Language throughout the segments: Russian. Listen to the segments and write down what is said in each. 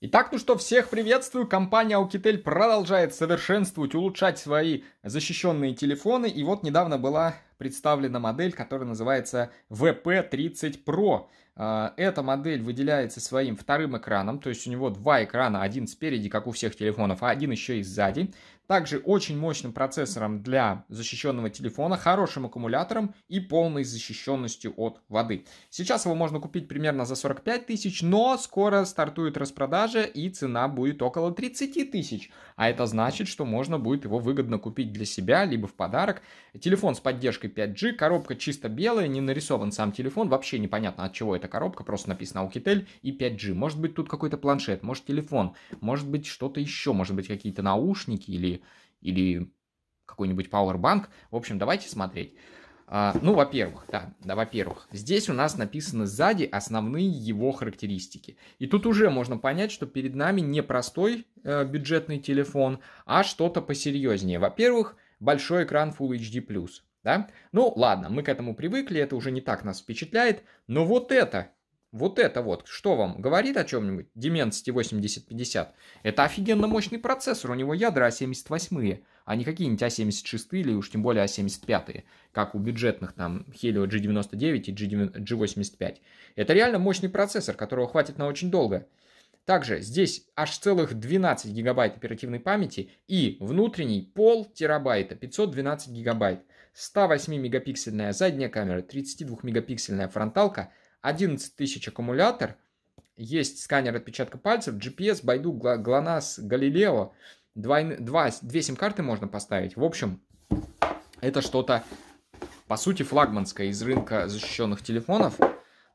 Итак, ну что, всех приветствую. Компания Alcatel продолжает совершенствовать, улучшать свои защищенные телефоны. И вот недавно была представлена модель, которая называется VP30 Pro. А, эта модель выделяется своим вторым экраном, то есть у него два экрана, один спереди, как у всех телефонов, а один еще и сзади. Также очень мощным процессором для защищенного телефона, хорошим аккумулятором и полной защищенностью от воды. Сейчас его можно купить примерно за 45 тысяч, но скоро стартует распродажа и цена будет около 30 тысяч. А это значит, что можно будет его выгодно купить для себя, либо в подарок. Телефон с поддержкой 5G, коробка чисто белая, не нарисован сам телефон, вообще непонятно от чего эта коробка, просто написано Alcatel и 5G. Может быть тут какой-то планшет, может телефон, может быть что-то еще, может быть какие-то наушники или или какой-нибудь Powerbank. В общем, давайте смотреть. А, ну, во-первых, да, да, во-первых, здесь у нас написаны сзади основные его характеристики. И тут уже можно понять, что перед нами не простой э, бюджетный телефон, а что-то посерьезнее. Во-первых, большой экран Full HD+. Да? Ну, ладно, мы к этому привыкли, это уже не так нас впечатляет, но вот это вот это вот, что вам, говорит о чем-нибудь? Dimensity 8050. Это офигенно мощный процессор, у него ядра А78, а не какие-нибудь А76 или уж тем более А75, как у бюджетных там Helio G99 и G85. Это реально мощный процессор, которого хватит на очень долго. Также здесь аж целых 12 гигабайт оперативной памяти и внутренний пол терабайта 512 гигабайт. 108 мегапиксельная задняя камера, 32 мегапиксельная фронталка – 11 тысяч аккумулятор, есть сканер отпечатка пальцев, GPS, Байду, GLONASS, Галилео два, два, две сим-карты можно поставить. В общем, это что-то, по сути, флагманское из рынка защищенных телефонов.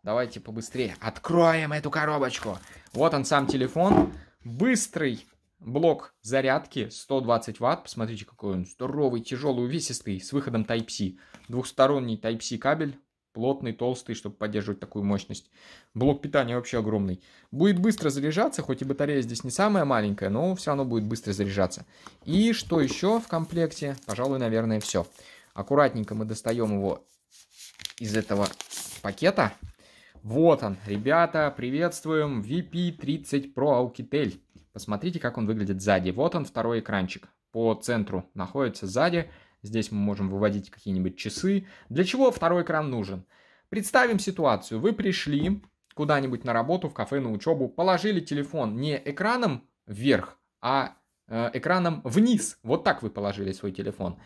Давайте побыстрее откроем эту коробочку. Вот он сам телефон. Быстрый блок зарядки 120 ватт. Посмотрите, какой он здоровый, тяжелый, увесистый, с выходом Type-C. Двухсторонний Type-C кабель плотный, толстый, чтобы поддерживать такую мощность. Блок питания вообще огромный. Будет быстро заряжаться, хоть и батарея здесь не самая маленькая, но все равно будет быстро заряжаться. И что еще в комплекте? Пожалуй, наверное, все. Аккуратненько мы достаем его из этого пакета. Вот он, ребята, приветствуем VP30 Pro Alcatel. Посмотрите, как он выглядит сзади. Вот он, второй экранчик. По центру находится сзади. Здесь мы можем выводить какие-нибудь часы. Для чего второй экран нужен? Представим ситуацию. Вы пришли куда-нибудь на работу, в кафе, на учебу, положили телефон не экраном вверх, а э, экраном вниз. Вот так вы положили свой телефон.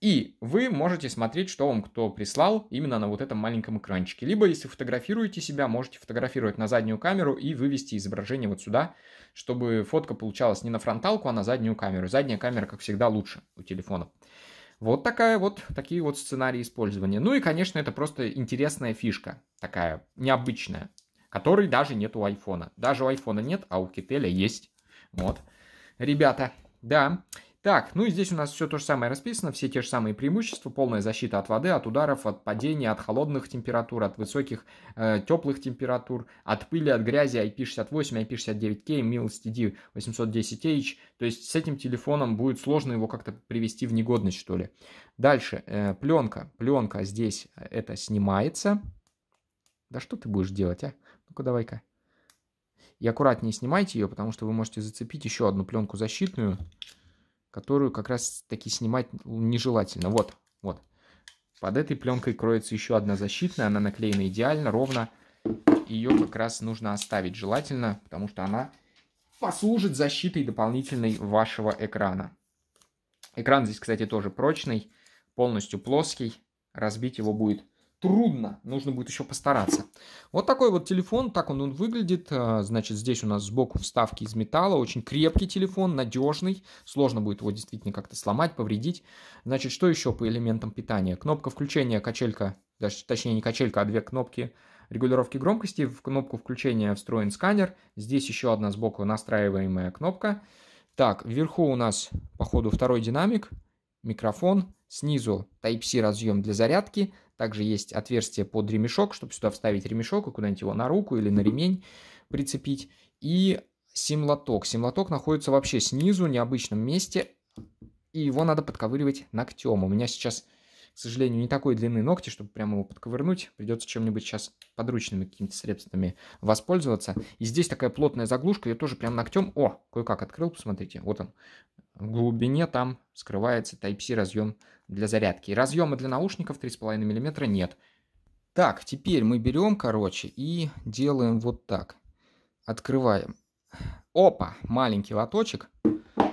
И вы можете смотреть, что вам кто прислал именно на вот этом маленьком экранчике. Либо, если фотографируете себя, можете фотографировать на заднюю камеру и вывести изображение вот сюда, чтобы фотка получалась не на фронталку, а на заднюю камеру. Задняя камера, как всегда, лучше у телефона. Вот такая вот, такие вот сценарии использования. Ну и, конечно, это просто интересная фишка, такая необычная, которой даже нет у айфона. Даже у айфона нет, а у Кителя есть. Вот, ребята, да. Так, ну и здесь у нас все то же самое расписано, все те же самые преимущества, полная защита от воды, от ударов, от падения, от холодных температур, от высоких э, теплых температур, от пыли, от грязи IP68, IP69K, MLSTD 810H. То есть с этим телефоном будет сложно его как-то привести в негодность, что ли. Дальше, э, пленка. Пленка здесь, э, это снимается. Да что ты будешь делать, а? Ну-ка давай-ка. И аккуратнее снимайте ее, потому что вы можете зацепить еще одну пленку защитную которую как раз таки снимать нежелательно. Вот, вот. Под этой пленкой кроется еще одна защитная, она наклеена идеально, ровно. Ее как раз нужно оставить желательно, потому что она послужит защитой дополнительной вашего экрана. Экран здесь, кстати, тоже прочный, полностью плоский. Разбить его будет трудно, нужно будет еще постараться. Вот такой вот телефон, так он, он выглядит. А, значит, здесь у нас сбоку вставки из металла, очень крепкий телефон, надежный, сложно будет его действительно как-то сломать, повредить. Значит, что еще по элементам питания? Кнопка включения, качелька, даже, точнее не качелька, а две кнопки регулировки громкости. В кнопку включения встроен сканер, здесь еще одна сбоку настраиваемая кнопка. Так, вверху у нас, по ходу второй динамик, микрофон, Снизу Type-C разъем для зарядки. Также есть отверстие под ремешок, чтобы сюда вставить ремешок и куда-нибудь его на руку или на ремень прицепить. И симлоток. Симлоток находится вообще снизу, в необычном месте. И его надо подковыривать ногтем. У меня сейчас, к сожалению, не такой длины ногти, чтобы прямо его подковырнуть. Придется чем-нибудь сейчас подручными какими-то средствами воспользоваться. И здесь такая плотная заглушка, я тоже прям ногтем... О, кое-как открыл, посмотрите. Вот он, в глубине там скрывается Type-C разъем для зарядки. И разъема для наушников 3,5 мм нет. Так, теперь мы берем, короче, и делаем вот так. Открываем. Опа, маленький лоточек.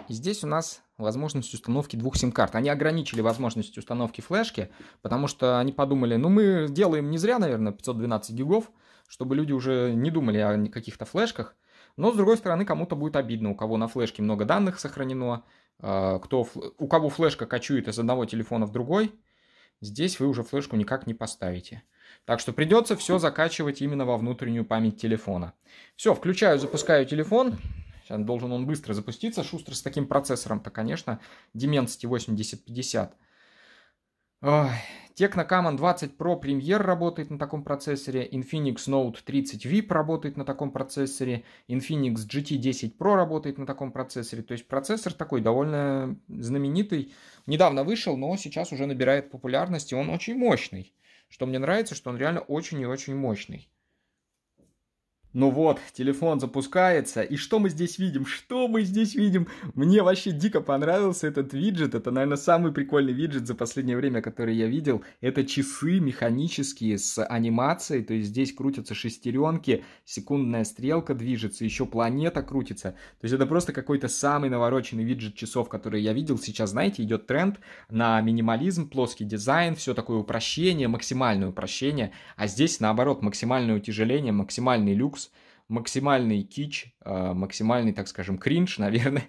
И здесь у нас возможность установки двух сим-карт. Они ограничили возможность установки флешки, потому что они подумали, ну мы делаем не зря, наверное, 512 гигов, чтобы люди уже не думали о каких-то флешках, но, с другой стороны, кому-то будет обидно, у кого на флешке много данных сохранено, а, кто, у кого флешка кочует из одного телефона в другой, здесь вы уже флешку никак не поставите. Так что придется все закачивать именно во внутреннюю память телефона. Все, включаю, запускаю телефон. Сейчас должен он быстро запуститься. шустро с таким процессором-то, конечно, Dimensity 8050. Tecno Common 20 Pro Premier работает на таком процессоре, Infinix Note 30 VIP работает на таком процессоре, Infinix GT10 Pro работает на таком процессоре. То есть процессор такой довольно знаменитый. Недавно вышел, но сейчас уже набирает популярность, и он очень мощный. Что мне нравится, что он реально очень и очень мощный. Ну вот, телефон запускается, и что мы здесь видим? Что мы здесь видим? Мне вообще дико понравился этот виджет, это, наверное, самый прикольный виджет за последнее время, который я видел. Это часы механические с анимацией, то есть здесь крутятся шестеренки, секундная стрелка движется, еще планета крутится. То есть это просто какой-то самый навороченный виджет часов, который я видел. Сейчас, знаете, идет тренд на минимализм, плоский дизайн, все такое упрощение, максимальное упрощение, а здесь, наоборот, максимальное утяжеление, максимальный люкс, максимальный кич, а, максимальный, так скажем, кринж, наверное.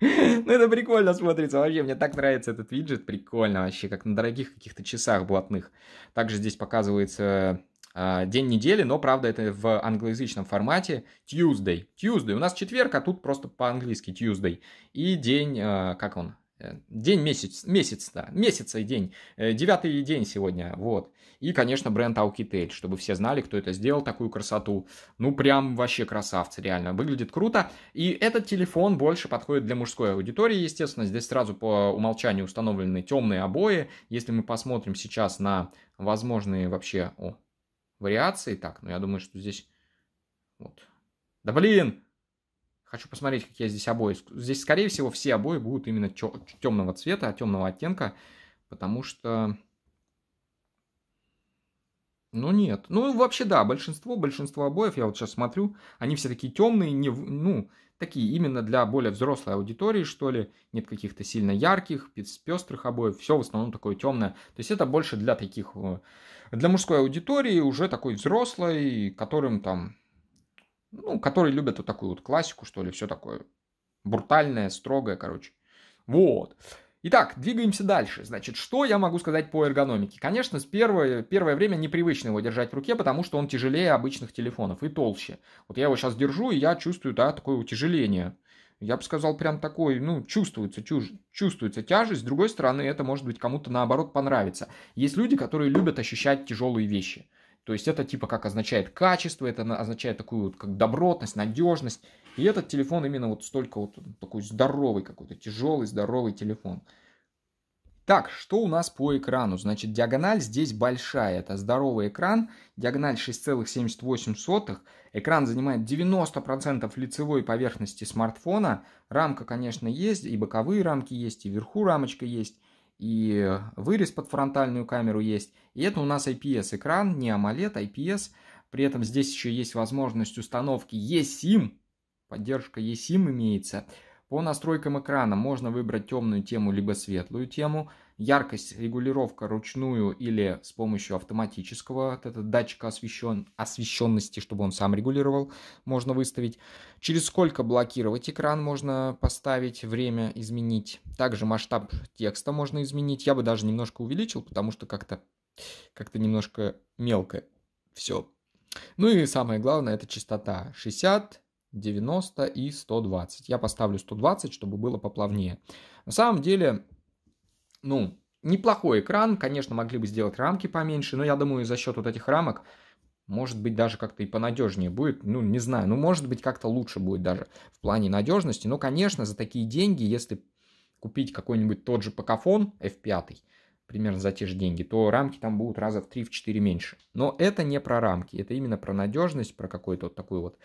Ну, это прикольно смотрится. Вообще, мне так нравится этот виджет. Прикольно вообще, как на дорогих каких-то часах блатных. Также здесь показывается а, день недели, но, правда, это в англоязычном формате Tuesday. Tuesday. У нас четверг, а тут просто по-английски Tuesday. И день, а, как он, Э, день месяц, месяц, да, месяца и день, э, девятый день сегодня, вот. И, конечно, бренд Alcatel, чтобы все знали, кто это сделал, такую красоту. Ну, прям вообще красавцы, реально, выглядит круто. И этот телефон больше подходит для мужской аудитории, естественно. Здесь сразу по умолчанию установлены темные обои. Если мы посмотрим сейчас на возможные вообще о, вариации, так, ну я думаю, что здесь, вот. Да блин, Хочу посмотреть, какие здесь обои. Здесь, скорее всего, все обои будут именно темного цвета, темного оттенка, потому что... Ну нет. Ну вообще да, большинство, большинство обоев, я вот сейчас смотрю, они все такие темные, не, ну, такие именно для более взрослой аудитории, что ли. Нет каких-то сильно ярких, пестрых обоев, все в основном такое темное. То есть это больше для таких, э, для мужской аудитории, уже такой взрослой, которым там ну, которые любят вот такую вот классику, что ли, все такое брутальное, строгое, короче. Вот. Итак, двигаемся дальше. Значит, что я могу сказать по эргономике? Конечно, с первое, первое время непривычно его держать в руке, потому что он тяжелее обычных телефонов и толще. Вот я его сейчас держу, и я чувствую, да, такое утяжеление. Я бы сказал, прям такой, ну, чувствуется, чуж, чувствуется тяжесть. С другой стороны, это может быть кому-то наоборот понравится. Есть люди, которые любят ощущать тяжелые вещи. То есть это типа как означает качество, это означает такую вот как добротность, надежность. И этот телефон именно вот столько вот такой здоровый какой-то, тяжелый, здоровый телефон. Так, что у нас по экрану? Значит, диагональ здесь большая, это здоровый экран, диагональ 6,78, экран занимает 90% лицевой поверхности смартфона, рамка, конечно, есть, и боковые рамки есть, и вверху рамочка есть, и вырез под фронтальную камеру есть. И это у нас IPS-экран, не AMOLED, IPS. При этом здесь еще есть возможность установки eSIM, поддержка eSIM имеется – по настройкам экрана можно выбрать темную тему либо светлую тему. Яркость, регулировка ручную или с помощью автоматического вот этот датчика освещен, освещенности, чтобы он сам регулировал, можно выставить. Через сколько блокировать экран можно поставить, время изменить. Также масштаб текста можно изменить. Я бы даже немножко увеличил, потому что как-то как, -то, немножко мелко все. Ну и самое главное, это частота 60, 90 и 120. Я поставлю 120, чтобы было поплавнее. На самом деле, ну, неплохой экран. Конечно, могли бы сделать рамки поменьше, но я думаю, за счет вот этих рамок может быть, даже как-то и понадежнее будет, ну, не знаю, ну, может быть, как-то лучше будет даже в плане надежности, но, конечно, за такие деньги, если купить какой-нибудь тот же Покафон F5, примерно за те же деньги, то рамки там будут раза в 3-4 меньше. Но это не про рамки, это именно про надежность, про какую-то вот такую вот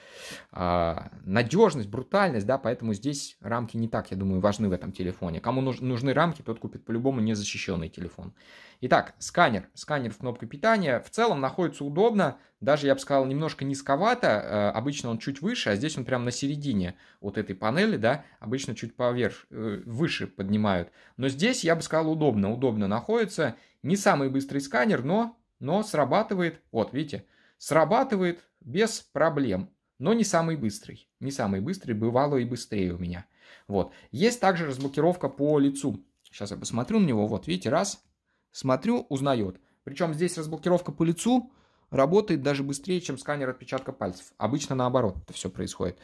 а, надежность, брутальность, да, поэтому здесь рамки не так, я думаю, важны в этом телефоне. Кому нуж, нужны рамки, тот купит по-любому незащищенный телефон. Итак, сканер. Сканер в кнопку питания в целом находится удобно, даже, я бы сказал, немножко низковато, э, обычно он чуть выше, а здесь он прям на середине вот этой панели, да, обычно чуть поверх, э, выше поднимают. Но здесь, я бы сказал, удобно, удобно находится, не самый быстрый сканер, но, но срабатывает, вот, видите, срабатывает без проблем, но не самый быстрый, не самый быстрый, бывало и быстрее у меня, вот. Есть также разблокировка по лицу, сейчас я посмотрю на него, вот, видите, раз, смотрю, узнает. Причем здесь разблокировка по лицу – работает даже быстрее, чем сканер отпечатка пальцев. Обычно наоборот это все происходит.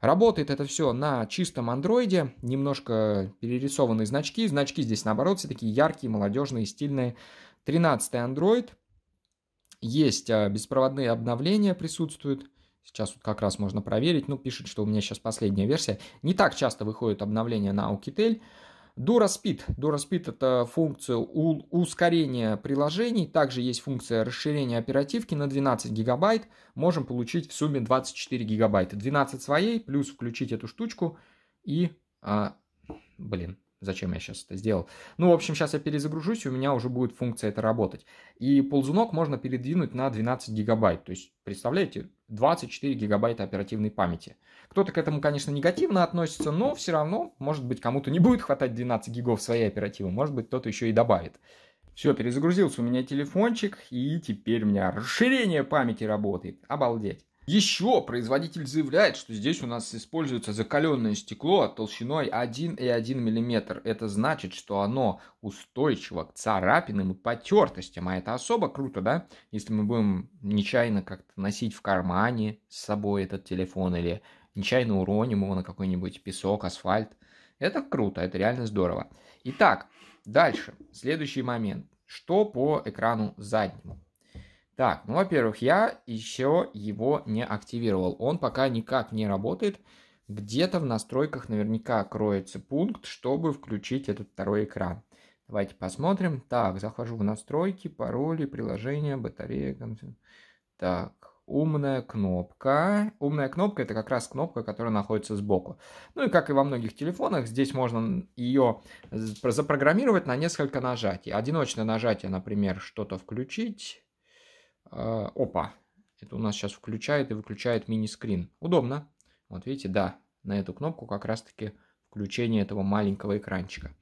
Работает это все на чистом андроиде, немножко перерисованные значки. Значки здесь наоборот все такие яркие, молодежные, стильные. 13-й андроид. Есть а, беспроводные обновления присутствуют. Сейчас вот как раз можно проверить. Ну, пишет, что у меня сейчас последняя версия. Не так часто выходят обновления на Укитель. DuraSpeed. DuraSpeed это функция ускорения приложений. Также есть функция расширения оперативки на 12 гигабайт. Можем получить в сумме 24 гигабайта. 12 своей, плюс включить эту штучку и... А, блин, Зачем я сейчас это сделал? Ну, в общем, сейчас я перезагружусь, и у меня уже будет функция это работать. И ползунок можно передвинуть на 12 гигабайт. То есть, представляете, 24 гигабайта оперативной памяти. Кто-то к этому, конечно, негативно относится, но все равно, может быть, кому-то не будет хватать 12 гигов своей оперативы, может быть, кто-то еще и добавит. Все, перезагрузился у меня телефончик, и теперь у меня расширение памяти работает. Обалдеть. Еще производитель заявляет, что здесь у нас используется закаленное стекло толщиной 1,1 мм. Это значит, что оно устойчиво к царапинам и потертостям. А это особо круто, да? Если мы будем нечаянно как-то носить в кармане с собой этот телефон или нечаянно уроним его на какой-нибудь песок, асфальт. Это круто, это реально здорово. Итак, дальше. Следующий момент. Что по экрану заднему? Так, ну, во-первых, я еще его не активировал. Он пока никак не работает. Где-то в настройках наверняка кроется пункт, чтобы включить этот второй экран. Давайте посмотрим. Так, захожу в настройки, пароли, приложения, батарея. Так, умная кнопка. Умная кнопка это как раз кнопка, которая находится сбоку. Ну и как и во многих телефонах, здесь можно ее запрограммировать на несколько нажатий. Одиночное нажатие, например, что-то включить. А, опа, это у нас сейчас включает и выключает мини-скрин. Удобно. Вот видите, да, на эту кнопку как раз-таки включение этого маленького экранчика.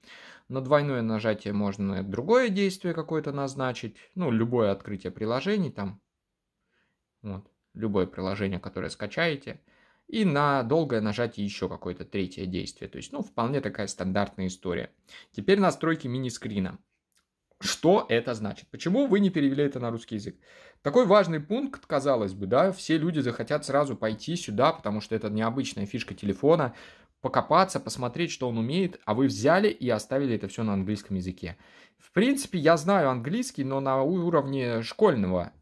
На двойное нажатие можно другое действие какое-то назначить, ну, любое открытие приложений там, вот, любое приложение, которое скачаете, и на долгое нажатие еще какое-то третье действие. То есть, ну, вполне такая стандартная история. Теперь настройки мини-скрина. Что это значит? Почему вы не перевели это на русский язык? Такой важный пункт, казалось бы, да, все люди захотят сразу пойти сюда, потому что это необычная фишка телефона, покопаться, посмотреть, что он умеет, а вы взяли и оставили это все на английском языке. В принципе, я знаю английский, но на уровне школьного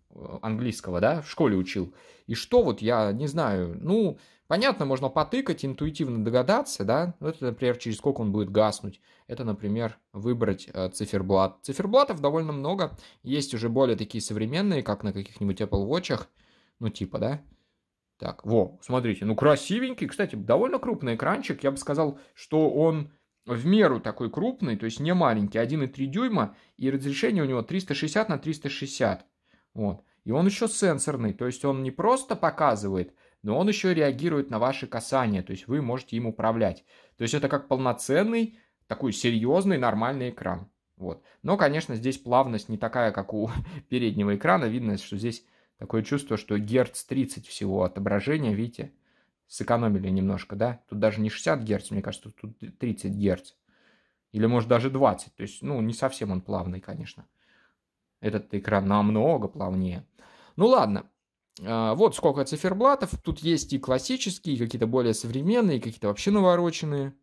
английского, да, в школе учил. И что вот я не знаю, ну, понятно, можно потыкать, интуитивно догадаться, да, ну, это, например, через сколько он будет гаснуть. Это, например, выбрать э, циферблат. Циферблатов довольно много, есть уже более такие современные, как на каких-нибудь Apple Watch, ну, типа, да. Так, во, смотрите, ну, красивенький, кстати, довольно крупный экранчик, я бы сказал, что он в меру такой крупный, то есть не маленький, 1,3 дюйма, и разрешение у него 360 на 360. Вот. И он еще сенсорный, то есть он не просто показывает, но он еще реагирует на ваши касания, то есть вы можете им управлять. То есть это как полноценный, такой серьезный, нормальный экран. Вот. Но, конечно, здесь плавность не такая, как у переднего экрана. Видно, что здесь такое чувство, что герц 30 всего отображения, видите? Сэкономили немножко, да? Тут даже не 60 герц, мне кажется, тут 30 герц. Или, может, даже 20. То есть, ну, не совсем он плавный, конечно. Этот экран намного плавнее. Ну ладно, а, вот сколько циферблатов. Тут есть и классические, и какие-то более современные, какие-то вообще навороченные.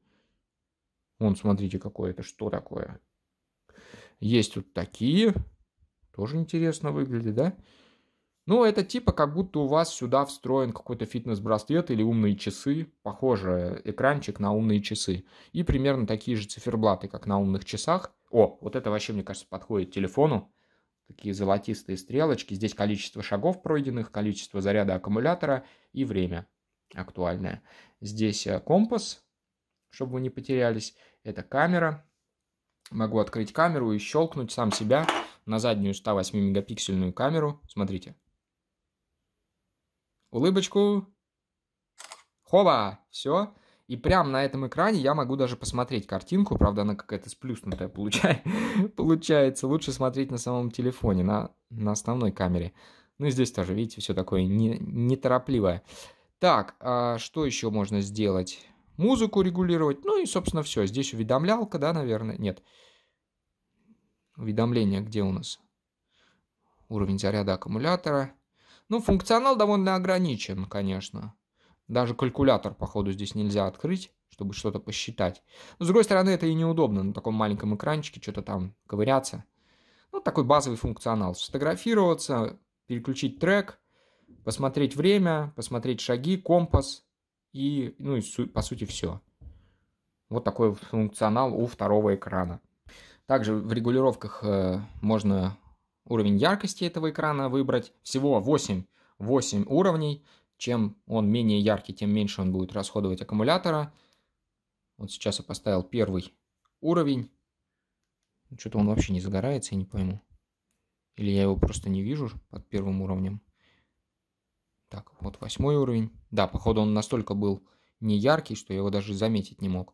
Вон, смотрите, какое это, что такое. Есть тут такие. Тоже интересно выглядит, да? Ну, это типа как будто у вас сюда встроен какой-то фитнес-браслет или умные часы. Похоже, экранчик на умные часы. И примерно такие же циферблаты, как на умных часах. О, вот это вообще, мне кажется, подходит телефону такие золотистые стрелочки. Здесь количество шагов пройденных, количество заряда аккумулятора и время актуальное. Здесь э, компас, чтобы вы не потерялись. Это камера. Могу открыть камеру и щелкнуть сам себя на заднюю 108-мегапиксельную камеру. Смотрите. Улыбочку. Хоба! Все. И прямо на этом экране я могу даже посмотреть картинку, правда, она какая-то сплюснутая получается. Лучше смотреть на самом телефоне, на, на основной камере. Ну и здесь тоже, видите, все такое не, неторопливое. Так, а что еще можно сделать? Музыку регулировать. Ну и, собственно, все. Здесь уведомлялка, да, наверное? Нет. Уведомление где у нас? Уровень заряда аккумулятора. Ну, функционал довольно ограничен, конечно. Даже калькулятор, походу, здесь нельзя открыть, чтобы что-то посчитать. Но, с другой стороны, это и неудобно на таком маленьком экранчике что-то там ковыряться. Ну, такой базовый функционал. Сфотографироваться, переключить трек, посмотреть время, посмотреть шаги, компас и, ну, и по сути, все. Вот такой функционал у второго экрана. Также в регулировках э, можно уровень яркости этого экрана выбрать. Всего 8, 8 уровней. Чем он менее яркий, тем меньше он будет расходовать аккумулятора. Вот сейчас я поставил первый уровень. Ну, что-то он вообще не загорается, я не пойму. Или я его просто не вижу под первым уровнем. Так, вот восьмой уровень. Да, походу он настолько был не яркий, что я его даже заметить не мог.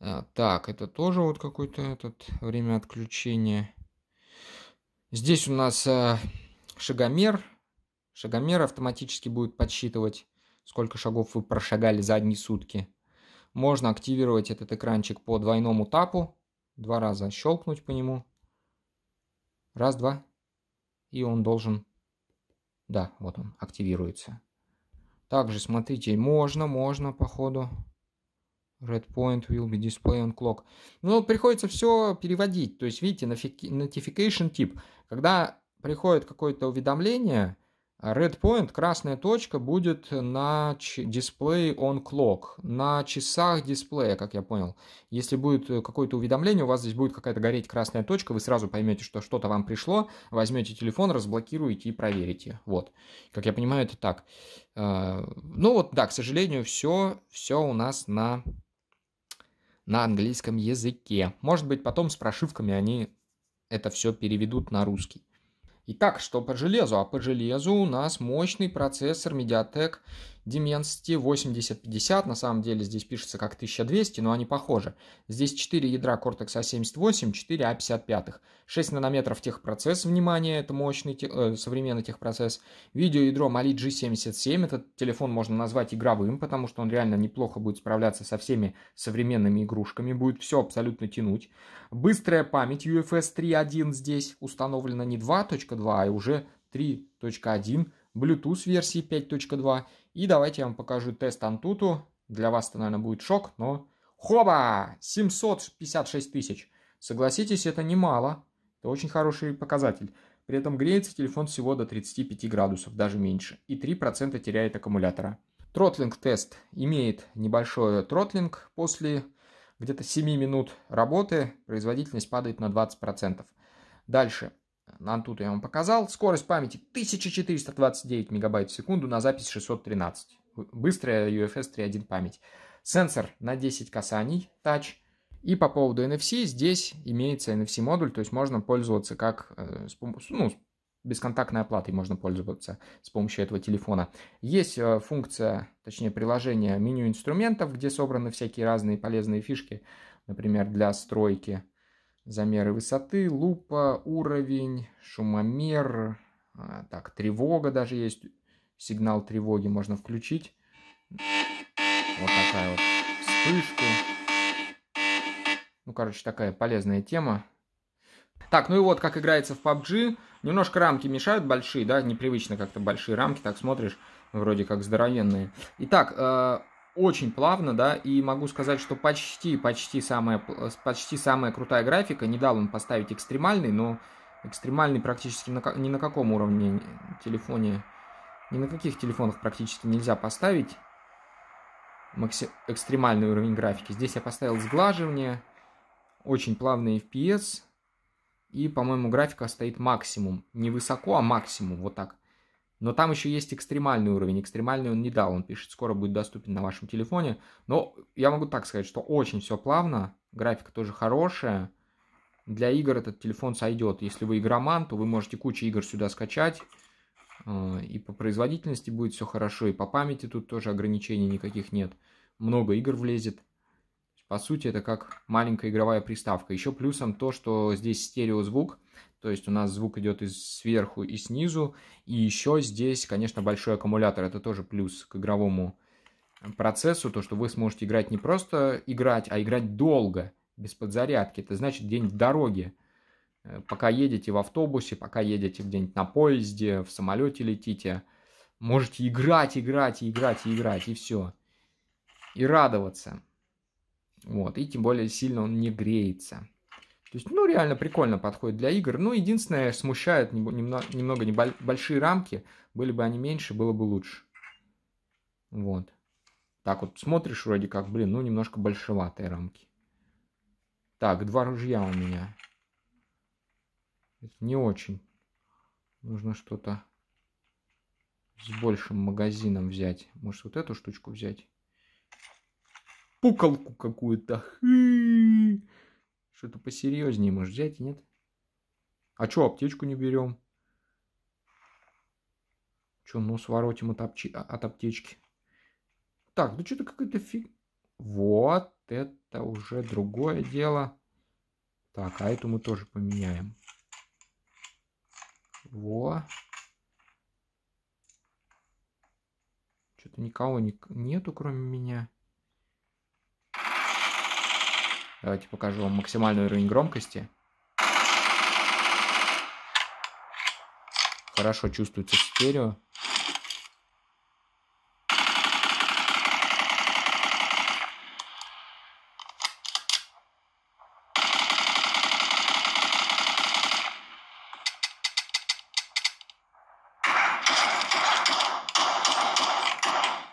А, так, это тоже вот какое-то этот время отключения. Здесь у нас а, шагомер Шагомер автоматически будет подсчитывать, сколько шагов вы прошагали за одни сутки. Можно активировать этот экранчик по двойному тапу. Два раза щелкнуть по нему. Раз, два. И он должен... Да, вот он, активируется. Также, смотрите, можно, можно, походу. Red point will be display on clock. Ну, приходится все переводить. То есть, видите, notification тип. Когда приходит какое-то уведомление, Red Point, красная точка, будет на дисплее on clock, на часах дисплея, как я понял. Если будет э, какое-то уведомление, у вас здесь будет какая-то гореть красная точка, вы сразу поймете, что что-то вам пришло, возьмете телефон, разблокируете и проверите. Вот, как я понимаю, это так. Э, ну вот, да, к сожалению, все, все у нас на, на английском языке. Может быть, потом с прошивками они это все переведут на русский. Итак, что по железу? А по железу у нас мощный процессор Mediatek Dimensity 8050, на самом деле здесь пишется как 1200, но они похожи. Здесь 4 ядра Cortex-A78, 4 A55. 6 нанометров техпроцесс, внимание, это мощный э, современный техпроцесс. Видеоядро Mali G77, этот телефон можно назвать игровым, потому что он реально неплохо будет справляться со всеми современными игрушками, будет все абсолютно тянуть. Быстрая память UFS 3.1 здесь установлена не 2.2, а уже 3.1, Bluetooth версии 5.2 и давайте я вам покажу тест Антуту. Для вас это, наверное, будет шок, но... Хоба! 756 тысяч. Согласитесь, это немало. Это очень хороший показатель. При этом греется телефон всего до 35 градусов, даже меньше. И 3% теряет аккумулятора. Тротлинг-тест имеет небольшой тротлинг. После где-то 7 минут работы производительность падает на 20%. Дальше на тут я вам показал. Скорость памяти 1429 мегабайт в секунду на запись 613. Быстрая UFS 3.1 память. Сенсор на 10 касаний, Touch. И по поводу NFC, здесь имеется NFC модуль, то есть можно пользоваться как э, с, ну, бесконтактной оплатой можно пользоваться с помощью этого телефона. Есть э, функция, точнее приложение меню инструментов, где собраны всякие разные полезные фишки, например, для стройки замеры высоты, лупа, уровень, шумомер, а, так, тревога даже есть, сигнал тревоги можно включить. Вот такая вот вспышку. Ну, короче, такая полезная тема. Так, ну и вот как играется в PUBG. Немножко рамки мешают большие, да, непривычно как-то большие рамки, так смотришь, вроде как здоровенные. Итак, э, очень плавно, да, и могу сказать, что почти, почти самая, э, почти самая крутая графика. Не дал он поставить экстремальный, но экстремальный практически на, ни на каком уровне телефоне, ни на каких телефонах практически нельзя поставить максим, экстремальный уровень графики. Здесь я поставил сглаживание, очень плавный FPS, и, по-моему, графика стоит максимум. Не высоко, а максимум, вот так. Но там еще есть экстремальный уровень. Экстремальный он не дал. Он пишет, скоро будет доступен на вашем телефоне. Но я могу так сказать, что очень все плавно. Графика тоже хорошая. Для игр этот телефон сойдет. Если вы игроман, то вы можете кучу игр сюда скачать. А, и по производительности будет все хорошо. И по памяти тут тоже ограничений никаких нет. Много игр влезет. По сути, это как маленькая игровая приставка. Еще плюсом то, что здесь стереозвук. То есть у нас звук идет и сверху, и снизу. И еще здесь, конечно, большой аккумулятор. Это тоже плюс к игровому процессу. То, что вы сможете играть не просто играть, а играть долго, без подзарядки. Это значит день в дороге. Э, пока едете в автобусе, пока едете где-нибудь на поезде, в самолете летите. Можете играть, играть, играть, играть, и все. И радоваться. Вот, и тем более сильно он не греется. То есть, ну, реально прикольно подходит для игр. Ну, единственное, смущает немного, немного небольшие рамки. Были бы они меньше, было бы лучше. Вот. Так вот смотришь вроде как, блин, ну, немножко большеватые рамки. Так, два ружья у меня. Это не очень. Нужно что-то с большим магазином взять. Может, вот эту штучку взять? Пукалку какую-то. Что-то посерьезнее может взять, нет? А чё, аптечку не берем? Чё, нос воротим от, апчи... А, от аптечки? Так, ну что-то какой-то фиг... Вот это уже другое дело. Так, а эту мы тоже поменяем. Во. Что-то никого не... нету, кроме меня. Давайте покажу вам максимальный уровень громкости. Хорошо чувствуется стерео.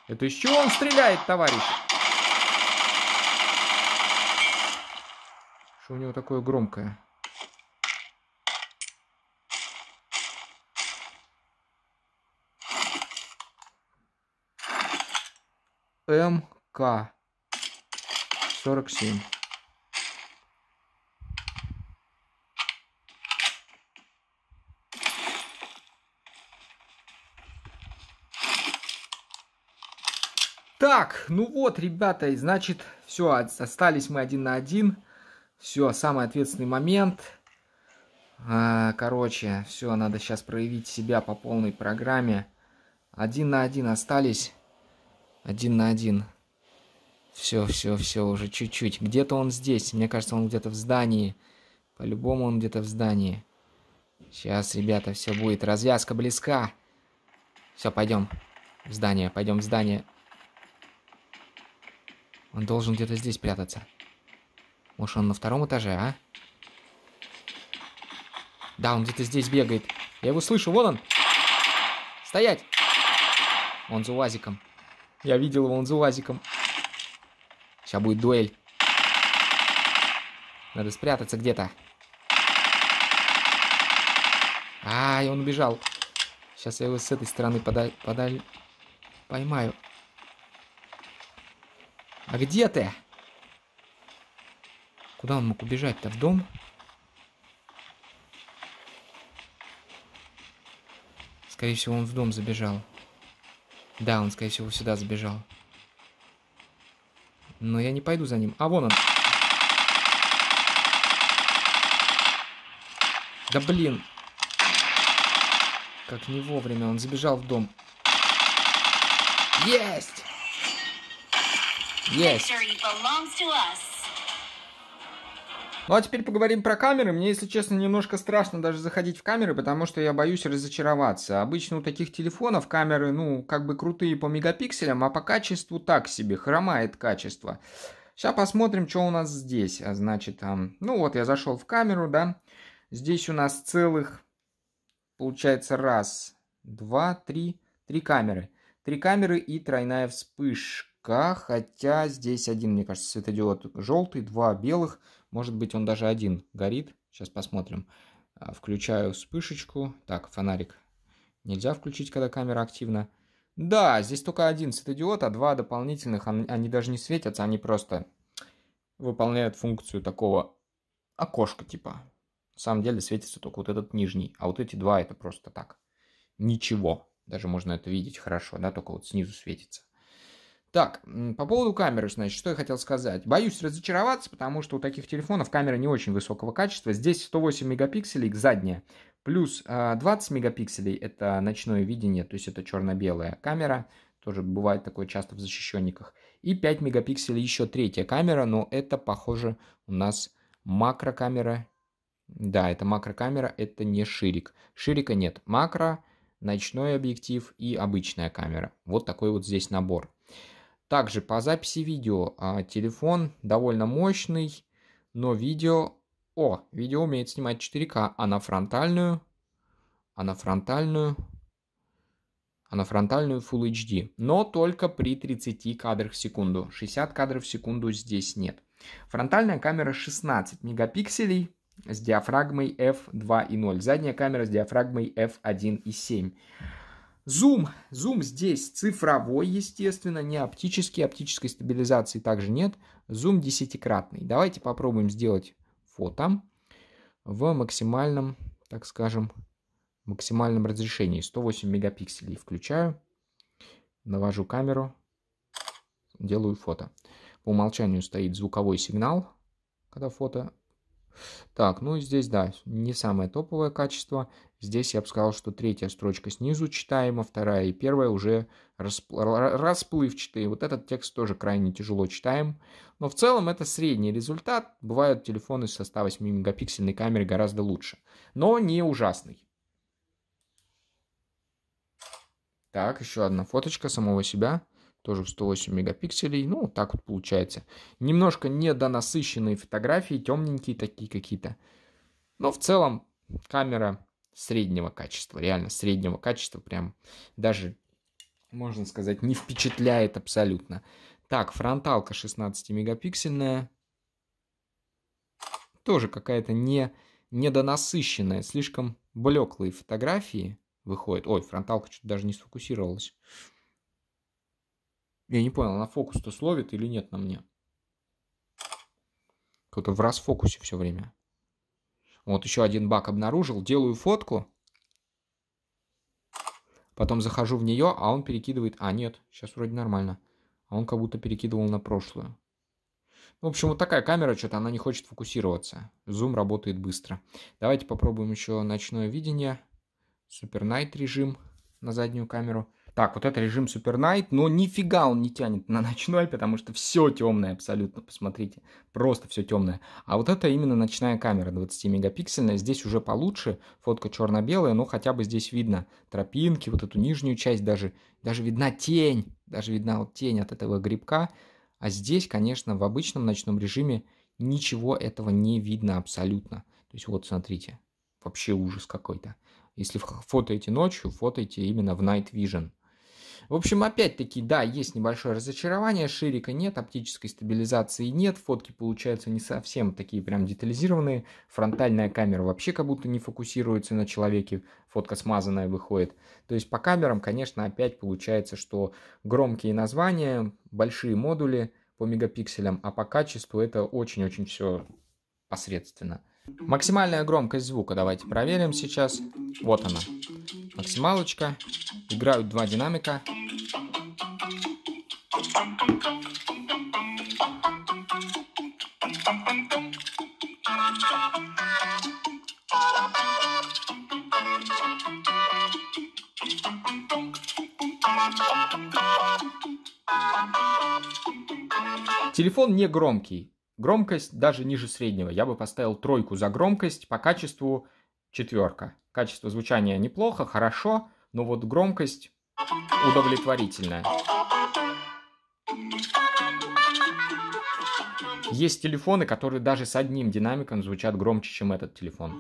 Это еще он стреляет, товарищ. Что у него такое громкое? МК 47. Так, ну вот, ребята, значит, все, остались мы один на один. Все, самый ответственный момент. А, короче, все, надо сейчас проявить себя по полной программе. Один на один остались. Один на один. Все, все, все, уже чуть-чуть. Где-то он здесь. Мне кажется, он где-то в здании. По-любому он где-то в здании. Сейчас, ребята, все будет. Развязка близка. Все, пойдем в здание, пойдем в здание. Он должен где-то здесь прятаться. Может, он на втором этаже, а? Да, он где-то здесь бегает. Я его слышу, вон он! Стоять! Он за УАЗиком. Я видел его, он за УАЗиком. Сейчас будет дуэль. Надо спрятаться где-то. Ай, он убежал. Сейчас я его с этой стороны подаль подаль... поймаю. А где ты? Куда он мог убежать-то? В дом? Скорее всего, он в дом забежал. Да, он, скорее всего, сюда забежал. Но я не пойду за ним. А, вон он. Да блин. Как не вовремя. Он забежал в дом. Есть! Есть! Ну а теперь поговорим про камеры. Мне, если честно, немножко страшно даже заходить в камеры, потому что я боюсь разочароваться. Обычно у таких телефонов камеры, ну, как бы крутые по мегапикселям, а по качеству так себе, хромает качество. Сейчас посмотрим, что у нас здесь. А значит, ну вот я зашел в камеру, да. Здесь у нас целых, получается, раз, два, три, три камеры. Три камеры и тройная вспышка. Хотя здесь один, мне кажется, светодиод желтый, два белых. Может быть, он даже один горит. Сейчас посмотрим. А, включаю вспышечку. Так, фонарик нельзя включить, когда камера активна. Да, здесь только один светодиод, а два дополнительных, они даже не светятся, они просто выполняют функцию такого окошка типа. На самом деле светится только вот этот нижний, а вот эти два это просто так. Ничего. Даже можно это видеть хорошо, да, только вот снизу светится. Так, по поводу камеры, значит, что я хотел сказать. Боюсь разочароваться, потому что у таких телефонов камера не очень высокого качества. Здесь 108 мегапикселей, задняя, плюс 20 а, мегапикселей, это ночное видение, то есть это черно-белая камера, тоже бывает такое часто в защищенниках. И 5 мегапикселей еще третья камера, но это, похоже, у нас макрокамера. Да, это макрокамера, это не ширик. Ширика нет. Макро, ночной объектив и обычная камера. Вот такой вот здесь набор. Также по записи видео а, телефон довольно мощный, но видео... О, видео умеет снимать 4К, а на фронтальную... А на фронтальную... А на фронтальную Full HD. Но только при 30 кадрах в секунду. 60 кадров в секунду здесь нет. Фронтальная камера 16 мегапикселей с диафрагмой f2.0. Задняя камера с диафрагмой f1.7. Зум. Зум здесь цифровой, естественно, не оптический. Оптической стабилизации также нет. Зум десятикратный. Давайте попробуем сделать фото в максимальном, так скажем, максимальном разрешении. 108 мегапикселей включаю. Навожу камеру. Делаю фото. По умолчанию стоит звуковой сигнал, когда фото так, ну и здесь, да, не самое топовое качество. Здесь я бы сказал, что третья строчка снизу читаема, вторая и первая уже распл расплывчатые. Вот этот текст тоже крайне тяжело читаем. Но в целом это средний результат. Бывают телефоны со 108-мегапиксельной камерой гораздо лучше, но не ужасный. Так, еще одна фоточка самого себя тоже в 108 мегапикселей. Ну, так вот получается. Немножко недонасыщенные фотографии, темненькие такие какие-то. Но в целом камера среднего качества, реально среднего качества, прям даже, можно сказать, не впечатляет абсолютно. Так, фронталка 16-мегапиксельная. Тоже какая-то не, недонасыщенная, слишком блеклые фотографии выходят. Ой, фронталка чуть даже не сфокусировалась. Я не понял, она фокус-то словит или нет на мне? Кто-то в раз фокусе все время. Вот еще один баг обнаружил. Делаю фотку. Потом захожу в нее, а он перекидывает... А, нет, сейчас вроде нормально. А он как будто перекидывал на прошлую. В общем, вот такая камера, что-то она не хочет фокусироваться. Зум работает быстро. Давайте попробуем еще ночное видение. Супер Найт режим на заднюю камеру. Так, вот это режим Super Night, но нифига он не тянет на ночной, потому что все темное абсолютно, посмотрите, просто все темное. А вот это именно ночная камера 20-мегапиксельная, здесь уже получше, фотка черно-белая, но хотя бы здесь видно тропинки, вот эту нижнюю часть, даже, даже видна тень, даже видна вот тень от этого грибка. А здесь, конечно, в обычном ночном режиме ничего этого не видно абсолютно. То есть вот смотрите, вообще ужас какой-то. Если фотоете ночью, фотоете именно в Night Vision – в общем, опять-таки, да, есть небольшое разочарование, ширика нет, оптической стабилизации нет, фотки получаются не совсем такие прям детализированные, фронтальная камера вообще как будто не фокусируется на человеке, фотка смазанная выходит. То есть по камерам, конечно, опять получается, что громкие названия, большие модули по мегапикселям, а по качеству это очень-очень все посредственно. Максимальная громкость звука давайте проверим сейчас. Вот она. Максималочка. Играют два динамика. Телефон не громкий, Громкость даже ниже среднего. Я бы поставил тройку за громкость, по качеству четверка. Качество звучания неплохо, хорошо, но вот громкость удовлетворительная. Есть телефоны, которые даже с одним динамиком звучат громче, чем этот телефон.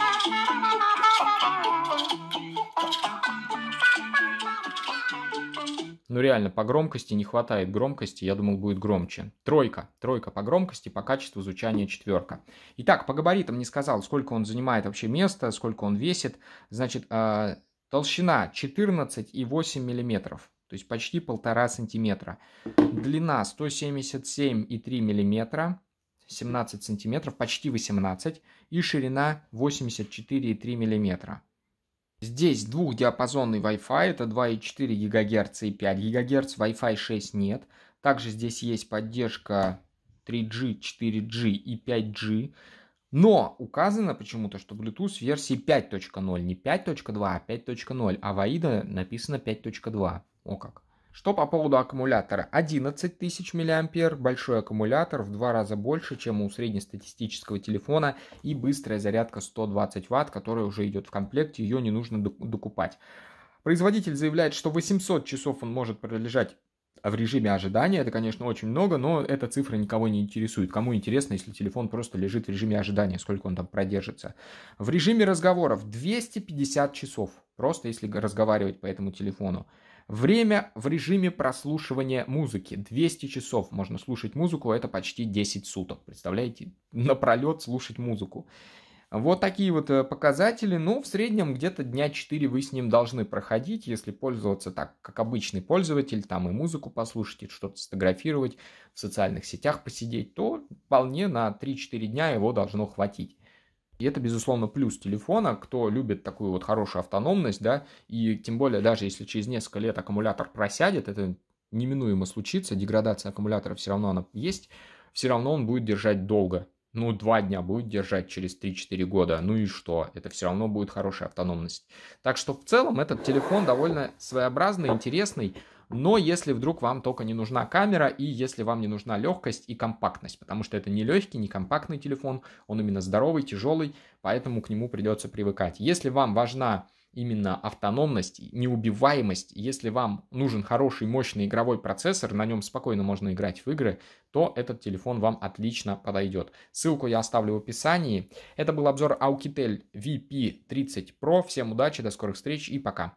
Ну реально, по громкости не хватает громкости, я думал, будет громче. Тройка, тройка по громкости, по качеству звучания четверка. Итак, по габаритам не сказал, сколько он занимает вообще места, сколько он весит. Значит, э, толщина 14,8 миллиметров то есть почти полтора сантиметра. Длина 177,3 миллиметра, 17 сантиметров, почти 18, и ширина 84,3 миллиметра. Здесь двухдиапазонный Wi-Fi, это 2,4 ГГц и 5 ГГц, Wi-Fi 6 нет. Также здесь есть поддержка 3G, 4G и 5G. Но указано почему-то, что Bluetooth версии 5.0, не 5.2, а 5.0, а в AIDA написано 5.2. О как. Что по поводу аккумулятора? 11 тысяч миллиампер, большой аккумулятор в два раза больше, чем у среднестатистического телефона и быстрая зарядка 120 ватт, которая уже идет в комплекте, ее не нужно докупать. Производитель заявляет, что 800 часов он может пролежать в режиме ожидания. Это, конечно, очень много, но эта цифра никого не интересует. Кому интересно, если телефон просто лежит в режиме ожидания, сколько он там продержится. В режиме разговоров 250 часов, просто если разговаривать по этому телефону. Время в режиме прослушивания музыки. 200 часов можно слушать музыку, это почти 10 суток. Представляете, напролет слушать музыку. Вот такие вот э, показатели. Ну, в среднем где-то дня 4 вы с ним должны проходить, если пользоваться так, как обычный пользователь, там и музыку послушать, и что-то сфотографировать, в социальных сетях посидеть, то вполне на 3-4 дня его должно хватить. И это, безусловно, плюс телефона, кто любит такую вот хорошую автономность, да, и тем более даже если через несколько лет аккумулятор просядет, это неминуемо случится, деградация аккумулятора все равно она есть, все равно он будет держать долго. Ну, два дня будет держать через 3-4 года. Ну и что? Это все равно будет хорошая автономность. Так что в целом этот телефон довольно своеобразный, интересный но если вдруг вам только не нужна камера и если вам не нужна легкость и компактность, потому что это не легкий, не компактный телефон, он именно здоровый, тяжелый, поэтому к нему придется привыкать. Если вам важна именно автономность, неубиваемость, если вам нужен хороший, мощный игровой процессор, на нем спокойно можно играть в игры, то этот телефон вам отлично подойдет. Ссылку я оставлю в описании. Это был обзор Aukitel VP30 Pro. Всем удачи, до скорых встреч и пока.